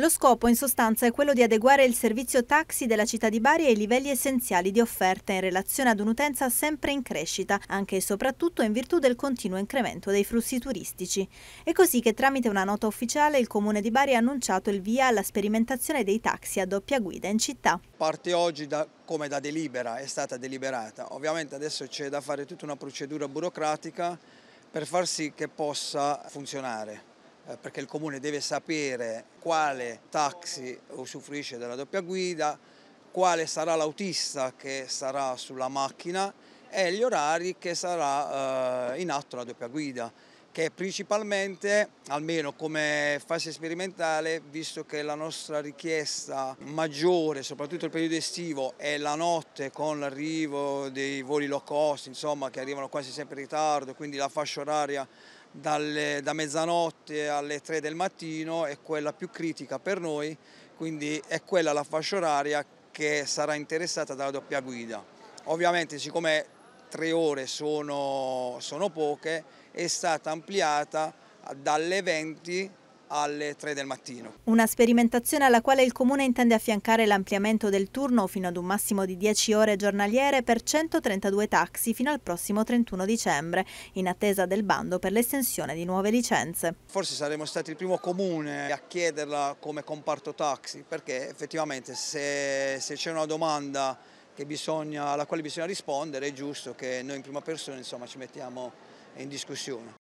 Lo scopo in sostanza è quello di adeguare il servizio taxi della città di Bari ai livelli essenziali di offerta in relazione ad un'utenza sempre in crescita, anche e soprattutto in virtù del continuo incremento dei flussi turistici. È così che tramite una nota ufficiale il Comune di Bari ha annunciato il via alla sperimentazione dei taxi a doppia guida in città. Parte oggi da, come da delibera, è stata deliberata. Ovviamente adesso c'è da fare tutta una procedura burocratica per far sì che possa funzionare. Eh, perché il comune deve sapere quale taxi usufruisce della doppia guida, quale sarà l'autista che sarà sulla macchina e gli orari che sarà eh, in atto la doppia guida che principalmente, almeno come fase sperimentale, visto che la nostra richiesta maggiore, soprattutto il periodo estivo, è la notte con l'arrivo dei voli low cost, insomma, che arrivano quasi sempre in ritardo, quindi la fascia oraria dalle, da mezzanotte alle 3 del mattino è quella più critica per noi, quindi è quella la fascia oraria che sarà interessata dalla doppia guida. Ovviamente siccome tre ore sono, sono poche è stata ampliata dalle 20 alle 3 del mattino. Una sperimentazione alla quale il Comune intende affiancare l'ampliamento del turno fino ad un massimo di 10 ore giornaliere per 132 taxi fino al prossimo 31 dicembre, in attesa del bando per l'estensione di nuove licenze. Forse saremo stati il primo Comune a chiederla come comparto taxi, perché effettivamente se, se c'è una domanda bisogna, alla quale bisogna rispondere è giusto che noi in prima persona insomma, ci mettiamo in discussione.